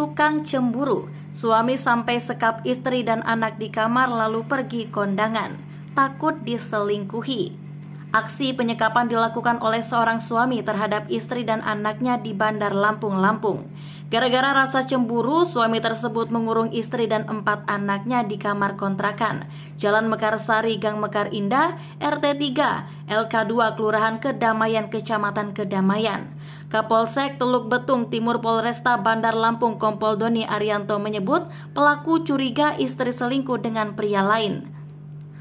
tukang cemburu. Suami sampai sekap istri dan anak di kamar lalu pergi kondangan, takut diselingkuhi. Aksi penyekapan dilakukan oleh seorang suami terhadap istri dan anaknya di Bandar Lampung, Lampung. Gara-gara rasa cemburu, suami tersebut mengurung istri dan empat anaknya di kamar kontrakan. Jalan Mekarsari, Gang Mekar Indah, RT 3, LK 2, Kelurahan Kedamaian, Kecamatan Kedamaian. Kapolsek Teluk Betung Timur Polresta Bandar Lampung Kompol Doni Arianto menyebut pelaku curiga istri selingkuh dengan pria lain.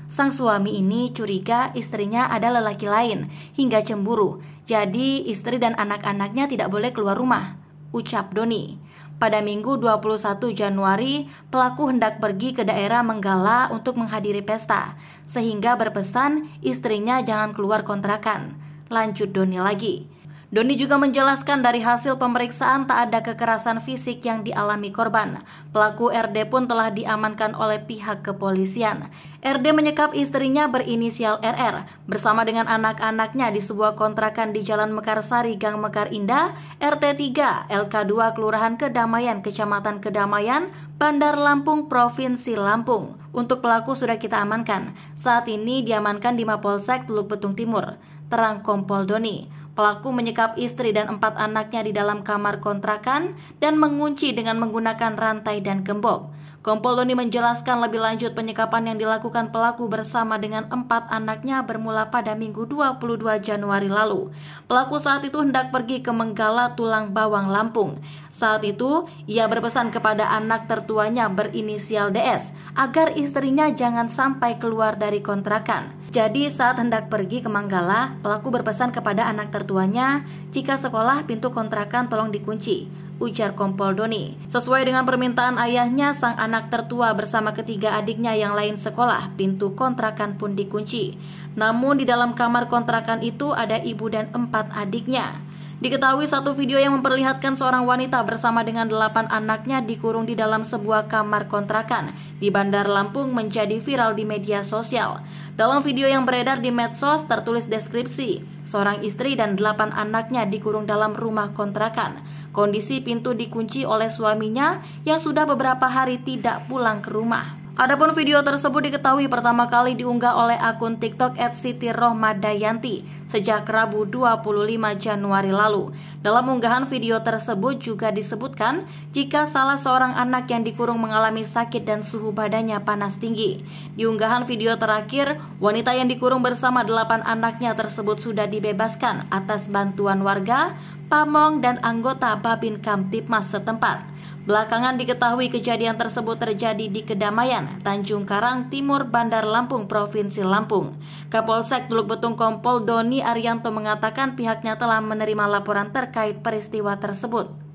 Sang suami ini curiga istrinya ada lelaki lain hingga cemburu. Jadi istri dan anak-anaknya tidak boleh keluar rumah, ucap Doni. Pada Minggu 21 Januari, pelaku hendak pergi ke daerah Menggala untuk menghadiri pesta, sehingga berpesan istrinya jangan keluar kontrakan. Lanjut Doni lagi. Doni juga menjelaskan dari hasil pemeriksaan tak ada kekerasan fisik yang dialami korban. Pelaku RD pun telah diamankan oleh pihak kepolisian. RD menyekap istrinya berinisial RR bersama dengan anak-anaknya di sebuah kontrakan di Jalan Mekarsari, Gang Mekar Indah, RT 3, LK 2, Kelurahan Kedamaian, Kecamatan Kedamaian, Bandar Lampung, Provinsi Lampung. Untuk pelaku sudah kita amankan. Saat ini diamankan di Mapolsek Teluk Betung Timur. Terang Kompol Doni. Pelaku menyekap istri dan empat anaknya di dalam kamar kontrakan dan mengunci dengan menggunakan rantai dan gembok. Kompol Doni menjelaskan lebih lanjut penyekapan yang dilakukan pelaku bersama dengan empat anaknya bermula pada Minggu 22 Januari lalu. Pelaku saat itu hendak pergi ke Menggala Tulang Bawang Lampung. Saat itu, ia berpesan kepada anak tertuanya berinisial DS agar istrinya jangan sampai keluar dari kontrakan. Jadi saat hendak pergi ke Manggala, pelaku berpesan kepada anak tertuanya, jika sekolah pintu kontrakan tolong dikunci, ujar Kompol Doni. Sesuai dengan permintaan ayahnya, sang anak tertua bersama ketiga adiknya yang lain sekolah, pintu kontrakan pun dikunci. Namun di dalam kamar kontrakan itu ada ibu dan empat adiknya. Diketahui satu video yang memperlihatkan seorang wanita bersama dengan delapan anaknya dikurung di dalam sebuah kamar kontrakan di Bandar Lampung menjadi viral di media sosial. Dalam video yang beredar di medsos tertulis deskripsi, seorang istri dan delapan anaknya dikurung dalam rumah kontrakan. Kondisi pintu dikunci oleh suaminya yang sudah beberapa hari tidak pulang ke rumah. Adapun video tersebut diketahui pertama kali diunggah oleh akun TikTok @siti_rohmadayanti sejak Rabu 25 Januari lalu. Dalam unggahan video tersebut juga disebutkan jika salah seorang anak yang dikurung mengalami sakit dan suhu badannya panas tinggi. Di unggahan video terakhir, wanita yang dikurung bersama delapan anaknya tersebut sudah dibebaskan atas bantuan warga, pamong, dan anggota Babin Kamtipmas setempat. Belakangan diketahui kejadian tersebut terjadi di Kedamaian, Tanjung Karang, Timur Bandar Lampung, Provinsi Lampung. Kapolsek Teluk Betung Kompol Doni Arianto mengatakan pihaknya telah menerima laporan terkait peristiwa tersebut.